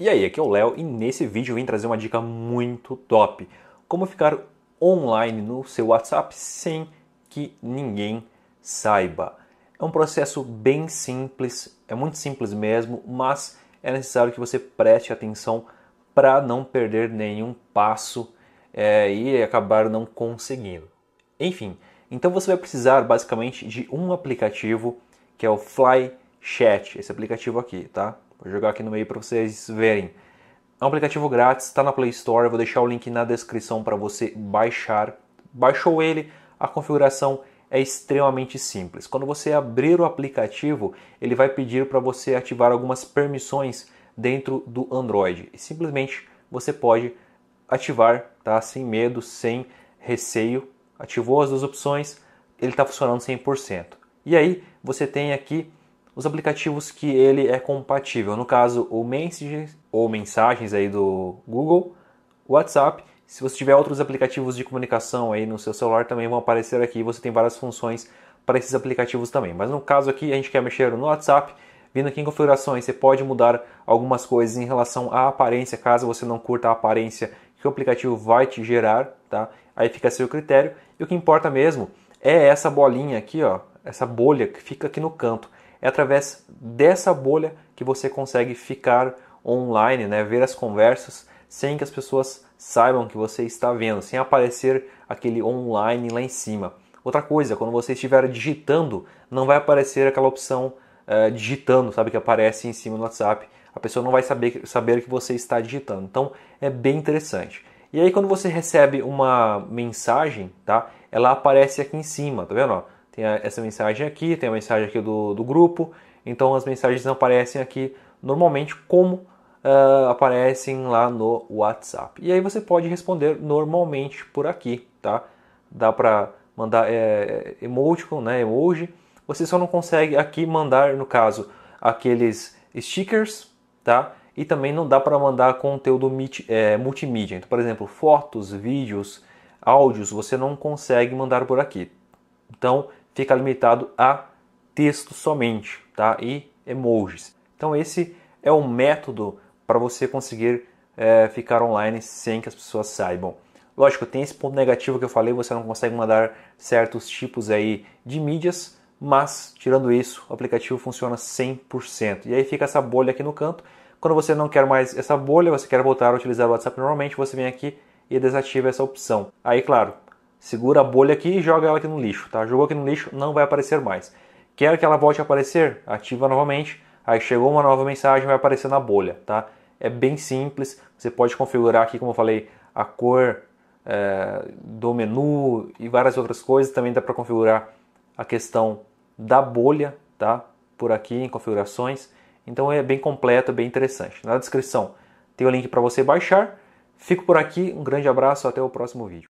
E aí, aqui é o Léo e nesse vídeo eu vim trazer uma dica muito top. Como ficar online no seu WhatsApp sem que ninguém saiba. É um processo bem simples, é muito simples mesmo, mas é necessário que você preste atenção para não perder nenhum passo é, e acabar não conseguindo. Enfim, então você vai precisar basicamente de um aplicativo que é o Fly Chat, esse aplicativo aqui, tá? Vou jogar aqui no meio para vocês verem. É um aplicativo grátis, está na Play Store, vou deixar o link na descrição para você baixar. Baixou ele, a configuração é extremamente simples. Quando você abrir o aplicativo, ele vai pedir para você ativar algumas permissões dentro do Android. E simplesmente você pode ativar, tá? Sem medo, sem receio. Ativou as duas opções, ele está funcionando 100%. E aí você tem aqui os aplicativos que ele é compatível. No caso, o Messages ou mensagens aí do Google, WhatsApp. Se você tiver outros aplicativos de comunicação aí no seu celular, também vão aparecer aqui. Você tem várias funções para esses aplicativos também. Mas no caso aqui, a gente quer mexer no WhatsApp. Vindo aqui em configurações, você pode mudar algumas coisas em relação à aparência, caso você não curta a aparência que o aplicativo vai te gerar, tá? Aí fica a seu critério. E o que importa mesmo é essa bolinha aqui, ó, essa bolha que fica aqui no canto é através dessa bolha que você consegue ficar online, né, ver as conversas sem que as pessoas saibam que você está vendo, sem aparecer aquele online lá em cima. Outra coisa, quando você estiver digitando, não vai aparecer aquela opção uh, digitando, sabe, que aparece em cima no WhatsApp. A pessoa não vai saber, saber que você está digitando. Então é bem interessante. E aí quando você recebe uma mensagem, tá? Ela aparece aqui em cima, tá vendo? Ó? Tem a, essa mensagem aqui, tem a mensagem aqui do, do grupo. Então as mensagens aparecem aqui normalmente como uh, aparecem lá no WhatsApp. E aí você pode responder normalmente por aqui, tá? Dá para mandar é, é emoticon, né, emoji. Você só não consegue aqui mandar, no caso, aqueles stickers, tá? E também não dá para mandar conteúdo é, multimídia. Então, por exemplo, fotos, vídeos, áudios, você não consegue mandar por aqui. Então, fica limitado a texto somente, tá? E emojis. Então esse é o método para você conseguir é, ficar online sem que as pessoas saibam. Lógico, tem esse ponto negativo que eu falei, você não consegue mandar certos tipos aí de mídias, mas tirando isso, o aplicativo funciona 100%. E aí fica essa bolha aqui no canto. Quando você não quer mais essa bolha, você quer voltar a utilizar o WhatsApp normalmente, você vem aqui e desativa essa opção. Aí, claro, Segura a bolha aqui e joga ela aqui no lixo, tá? Jogou aqui no lixo, não vai aparecer mais. Quer que ela volte a aparecer? Ativa novamente. Aí chegou uma nova mensagem, vai aparecer na bolha, tá? É bem simples. Você pode configurar aqui, como eu falei, a cor é, do menu e várias outras coisas. Também dá para configurar a questão da bolha, tá? Por aqui em configurações. Então é bem completo, bem interessante. Na descrição tem o link para você baixar. Fico por aqui, um grande abraço, até o próximo vídeo.